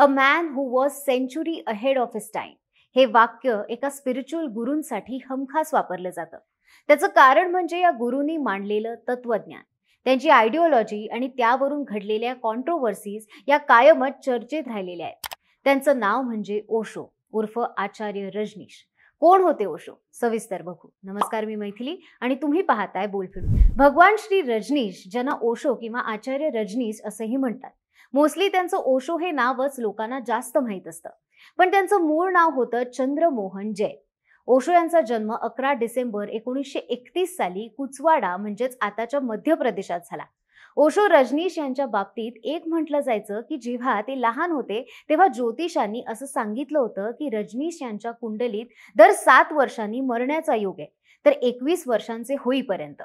A man who was century ahead of his time हे वाक्य एका स्पिरिच्युअल गुरूंसाठी हमखास वापरलं जातं त्याचं कारण म्हणजे या गुरुंनी मांडलेलं तत्वज्ञान त्यांची आयडिओलॉजी आणि त्यावरून घडलेल्या कॉन्ट्रोवर्सीज या कायमच चर्चेत राहिलेल्या आहेत त्यांचं नाव म्हणजे ओशो उर्फ आचार्य रजनीश कोण होते ओशो सविस्तर बघू नमस्कार मी मैथिली आणि तुम्ही पाहताय बोलफिड भगवान श्री रजनीश ज्यांना ओशो किंवा आचार्य रजनीश असंही म्हणतात मोस्टली त्यांचं ओशो हे नावच लोकांना जास्त माहीत असतं पण त्यांचं मूळ नाव होतं चंद्रमोहन जय ओशो यांचा जन्म अकरा डिसेंबर एकोणीसशे एकतीस साली कुचवाडा म्हणजेच आताच्या मध्य प्रदेशात झाला ओशो रजनीश यांच्या बाबतीत एक म्हटलं जायचं की जेव्हा ते लहान होते तेव्हा ज्योतिषांनी असं सांगितलं होतं की रजनीश यांच्या कुंडलीत दर सात वर्षांनी मरण्याचा योग आहे तर एकवीस वर्षांचे होईपर्यंत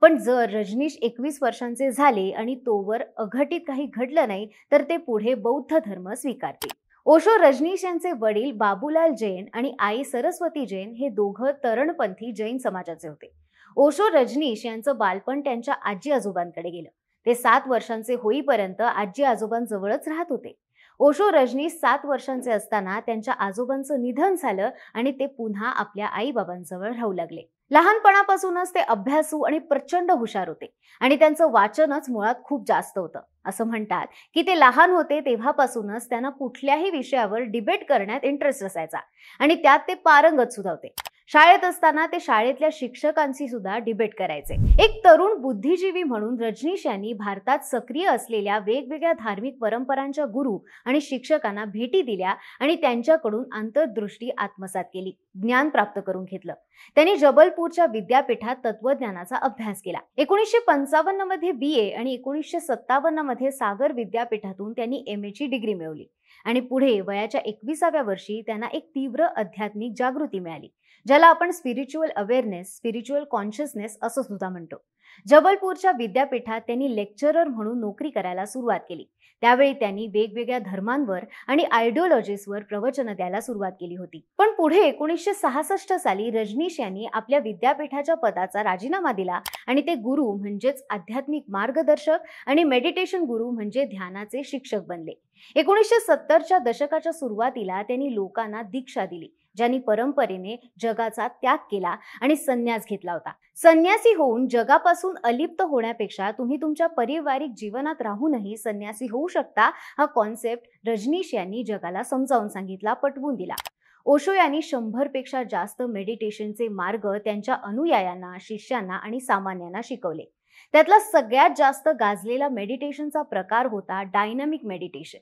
पण जर रजनीश एकवीस वर्षांचे झाले आणि तोवर अघटित काही घडलं नाही तर ते पुढे बौद्ध धर्म स्वीकारतील ओशो रजनीश यांचे वडील बाबूलाल जैन आणि आई सरस्वती जैन हे दोघं तरणपंथी जैन समाजाचे होते ओशो रजनीश यांचं बालपण त्यांच्या आजी आजोबांकडे गेलं ते सात वर्षांचे होईपर्यंत आजी आजोबांजवळच राहत होते ओशो रजनीश सात वर्षांचे असताना त्यांच्या आजोबांचं निधन झालं आणि ते पुन्हा आपल्या आईबाबांजवळ राहू लागले लहानपणापासूनच ते अभ्यासू आणि प्रचंड हुशार होते आणि त्यांचं वाचनच मुळात खूप जास्त होतं असं म्हणतात की ते लहान होते तेव्हापासूनच त्यांना कुठल्याही विषयावर डिबेट करण्यात इंटरेस्ट असायचा आणि त्यात ते पारंगत सुद्धा शाळेत असताना ते शाळेतल्या शिक्षकांशी सुद्धा डिबेट करायचे एक तरुण बुद्धिजीवी म्हणून रजनीश यांनी भारतात सक्रिय असलेल्या वेगवेगळ्या धार्मिक परंपरांच्या गुरु आणि शिक्षकांना भेटी दिल्या आणि त्यांच्याकडून आंतरदृष्टी आत्मसात केली ज्ञान प्राप्त करून घेतलं त्यांनी जबलपूरच्या विद्यापीठात तत्वज्ञानाचा अभ्यास केला एकोणीसशे पंचावन्न मध्ये बी ए आणि एकोणीसशे सत्तावन्न मध्ये सागर विद्यापीठातून त्यांनी एम एची डिग्री मिळवली आणि पुढे वयाच्या एकविसाव्या वर्षी त्यांना एक तीव्र आध्यात्मिक जागृती मिळाली ज्याला आपण स्पिरिच्युअल अवेअरनेस स्पिरिच्युअल कॉन्शियसनेस असं सुद्धा म्हणतो जबलपूरच्या विद्यापीठात त्यांनी लेक्चरर म्हणून नोकरी करायला सुरुवात केली त्यावेळी त्यांनी वेगवेगळ्या धर्मांवर आणि आयडिओलॉजीसवर प्रवचन द्यायला सुरुवात केली होती पण पुढे एकोणीसशे सहासष्ट साली रजनीश यांनी आपल्या विद्यापीठाच्या पदाचा राजीनामा दिला आणि ते गुरु म्हणजेच आध्यात्मिक मार्गदर्शक आणि मेडिटेशन गुरु म्हणजे ध्यानाचे शिक्षक बनले एकोणीसशे सत्तरच्या दशकाच्या सुरुवातीला त्यांनी लोकांना दीक्षा दिली ज्यांनी परंपरेने जगाचा त्याग केला आणि संन्यास घेतला होता संन्यासी होऊन जगापासून अलिप्त होण्यापेक्षा तुम्ही तुमच्या पारिवारिक जीवनात राहूनही संन्यासी होऊ शकता हा कॉन्सेप्ट रजनीश यांनी जगाला समजावून सांगितला पटवून दिला ओशो यांनी शंभरपेक्षा जास्त मेडिटेशनचे मार्ग त्यांच्या अनुयायांना शिष्यांना आणि सामान्यांना शिकवले त्यातला सगळ्यात जास्त गाजलेला मेडिटेशनचा प्रकार होता डायनामिक मेडिटेशन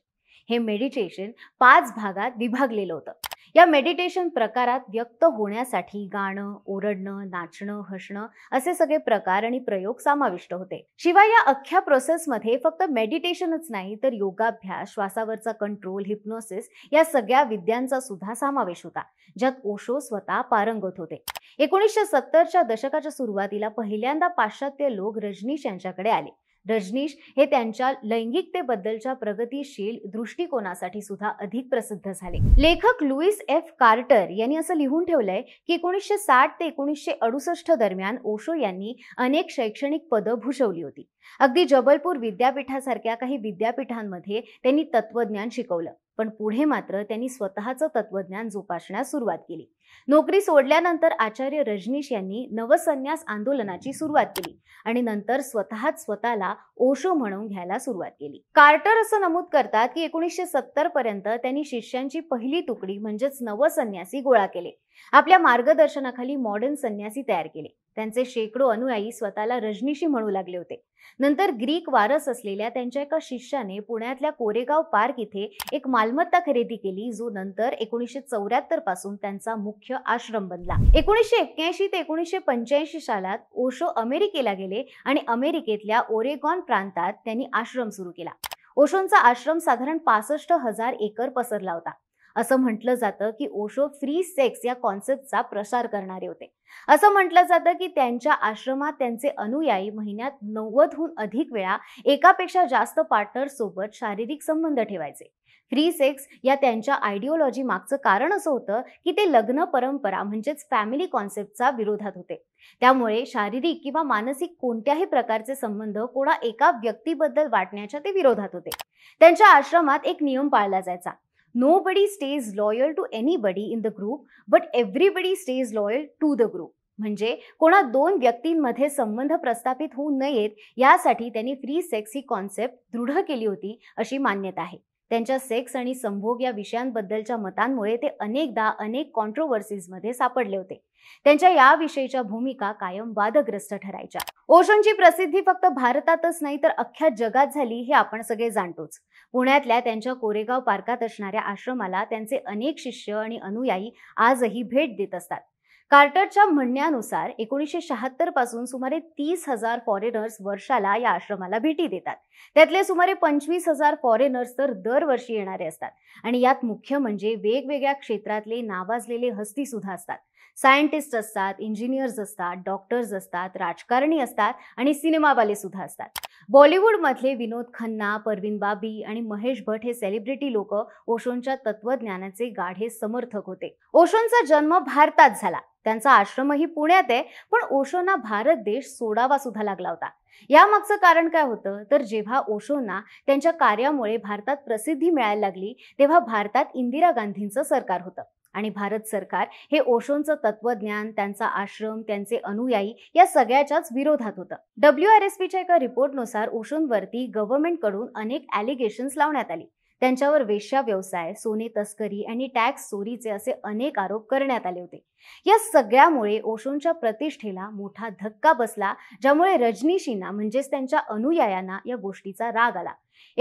हे मेडिटेशन पाच भागात विभागलेलं होतं या मेडिटेशन प्रकारात व्यक्त होण्यासाठी गाणं ओरडणं नाचणं हसणं असे सगळे प्रकार आणि प्रयोग समाविष्ट होते शिवाय या अख्ख्या प्रोसेसमध्ये फक्त मेडिटेशनच नाही तर योगाभ्यास श्वासावरचा कंट्रोल हिप्नोसिस या सगळ्या विद्यांचा सुद्धा समावेश होता ज्यात ओशो स्वतः पारंगत होते एकोणीसशे सत्तरच्या दशकाच्या सुरुवातीला पहिल्यांदा पाश्चात्य लोक रजनीश यांच्याकडे आले रजनीश हे त्यांच्या लैंगिकतेबद्दलच्या प्रगतीशील दृष्टिकोनासाठी सुद्धा अधिक प्रसिद्ध झाले लेखक लुईस एफ कार्टर यांनी असं लिहून ठेवलंय की एकोणीसशे साठ ते एकोणीसशे अडुसष्ट दरम्यान ओशो यांनी अनेक शैक्षणिक पदं भूषवली होती अगदी जबलपूर विद्यापीठासारख्या काही विद्यापीठांमध्ये त्यांनी तत्वज्ञान शिकवलं पण पुढे मात्र त्यांनी स्वतःचं तत्वज्ञान जोपासण्यास सुरुवात केली नोकरी सोडल्यानंतर आचार्य रजनीश यांनी नवसन्यास आंदोलनाची सुरुवात केली आणि नंतर स्वतःच स्वतःला ओशो म्हणून घ्यायला सुरुवात केली कार्टर असं नमूद करतात की एकोणीसशे सत्तर पर्यंत त्यांनी शिष्यांची पहिली तुकडी म्हणजेच नवसन्यासी गोळा केले आपल्या मार्गदर्शनाखाली मॉडर्न संन्यासी तयार केले त्यांचे शेकडो अनुयायी स्वतःला रजनीशी म्हणू लागले होते नंतर ग्रीक वारस असलेल्या त्यांच्या एका शिष्याने पुण्यातल्या कोरेगाव पार्क इथे एक मालमत्ता खरेदी केली जो नंतर एकोणीसशे चौऱ्याहत्तर पासून त्यांचा मुख्य आश्रम बनला एकोणीसशे एक्क्याऐंशी ते एकोणीसशे पंच्याऐंशी सालात ओशो अमेरिकेला गेले आणि अमेरिकेतल्या ओरेगॉन प्रांतात त्यांनी आश्रम सुरू केला ओशोंचा आश्रम साधारण पासष्ट हजार एकर पसरला होता असं म्हटलं जातं की ओशो फ्री सेक्स या कॉन्सेप्टचा प्रसार करणारे होते असं म्हटलं जातं की त्यांच्या आश्रमात त्यांचे अनुयायी महिन्यात नव्वदहून अधिक वेळा एकापेक्षा जास्त पार्टनर सोबत शारीरिक संबंध ठेवायचे फ्री सेक्स या त्यांच्या आयडिओलॉजी मागचं कारण असं होतं की ते लग्न परंपरा म्हणजेच फॅमिली कॉन्सेप्टचा विरोधात होते त्यामुळे शारीरिक किंवा मानसिक कोणत्याही प्रकारचे संबंध कोणा एका व्यक्तीबद्दल वाटण्याच्या ते विरोधात होते त्यांच्या आश्रमात एक नियम पाळला जायचा nobody stays loyal to anybody in the group, but everybody stays loyal to the group. म्हणजे कोणा दोन व्यक्तींमध्ये संबंध प्रस्थापित होऊ नयेत यासाठी त्यांनी फ्री सेक्स ही कॉन्सेप्ट दृढ केली होती अशी मान्यता आहे त्यांच्या सेक्स आणि संभोग या विषयांबद्दलच्या मतांमुळे ते अनेकदा अनेक कॉन्ट्रोवर्सीजमध्ये सापडले होते त्यांच्या याविषयीच्या भूमिका कायम वादग्रस्त ठरायच्या ओशोंची प्रसिद्धी फक्त भारतातच नाही तर अख्ख्या जगात झाली हे आपण सगळे जाणतोच पुण्यातल्या त्यांच्या कोरेगाव पार्कात असणाऱ्या आश्रमाला त्यांचे अनेक शिष्य आणि अनुयायी आजही भेट देत असतात कार्टरच्या म्हणण्यानुसार एकोणीसशे शहात्तर पासून सुमारे तीस हजार फॉरेनर्स वर्षाला या आश्रमाला भेटी देतात त्यातले सुमारे पंचवीस हजार फॉरेनर्स तर दरवर्षी येणारे असतात आणि यात मुख्य म्हणजे वेगवेगळ्या क्षेत्रातले नावाजलेले हस्ती सुद्धा असतात सायंटिस्ट असतात इंजिनियर्स असतात डॉक्टर्स असतात राजकारणी असतात आणि सिनेमावाले सुद्धा असतात बॉलिवूडमधले विनोद खन्ना परवीन बाबी आणि महेश भट हे सेलिब्रिटी लोक ओशोंच्या तत्वज्ञानाचे गाढे समर्थक होते ओशोंचा जन्म भारतात झाला त्यांचा आश्रमही पुण्यात आहे पण ओशोना भारत देश सोडावा सुद्धा लागला होता यामागचं कारण काय होतं तर जेव्हा ओशोना त्यांच्या कार्यामुळे भारतात प्रसिद्धी मिळायला लागली तेव्हा भारतात इंदिरा गांधींचं सरकार होतं आणि भारत सरकार हे ओशोंचं तत्वज्ञान त्यांचा आश्रम त्यांचे अनुयायी या सगळ्याच्याच विरोधात होतं डब्ल्यू आर एस पीच्या एका रिपोर्टनुसार ओशोंवरती गव्हर्नमेंटकडून अनेक ॲलिगेशन्स लावण्यात आली त्यांच्यावर वेश्या व्यवसाय सोने तस्करी आणि टॅक्स चोरीचे असे अनेक आरोप करण्यात आले होते या सगळ्यामुळे ओशोंच्या प्रतिष्ठेला मोठा धक्का बसला ज्यामुळे रजनीशींना म्हणजेच त्यांच्या अनुयायांना या गोष्टीचा राग आला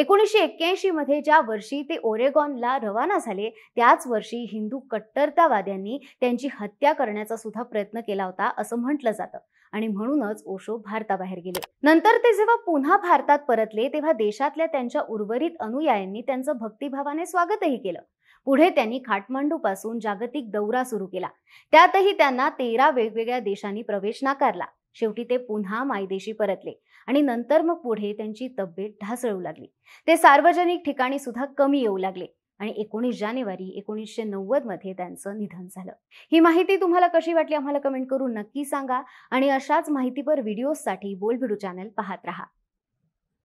एकोणीसशे एक्क्याऐंशी मध्ये ज्या वर्षी ते ओरेगॉनला रवाना झाले त्याच वर्षी हिंदू कट्टरतावाद्यांनी त्यांची हत्या करण्याचा सुद्धा प्रयत्न केला होता असं म्हटलं जातं आणि म्हणूनच ओशो भारताबाहेर गेले नंतर ते जेव्हा पुन्हा भारतात परतले तेव्हा देशातल्या त्यांच्या उर्वरित अनुयायांनी त्यांचं भक्तिभावाने स्वागतही केलं पुढे त्यांनी काठमांडू पासून जागतिक दौरा सुरू केला त्यातही त्यांना तेरा वेगवेगळ्या देशांनी प्रवेश नाकारला शेवटी ते पुन्हा मायदेशी परतले आणि नंतर मग पुढे त्यांची तब्येत ढासळू लागली ते सार्वजनिक ठिकाणी सुद्धा कमी येऊ लागले आणि एकोणीस जानेवारी एकोणीसशे नव्वद मध्ये त्यांचं निधन झालं ही माहिती तुम्हाला कशी वाटली आम्हाला कमेंट करून नक्की सांगा आणि अशाच माहितीपर व्हिडिओसाठी बोलबिडू चॅनल पाहत राहा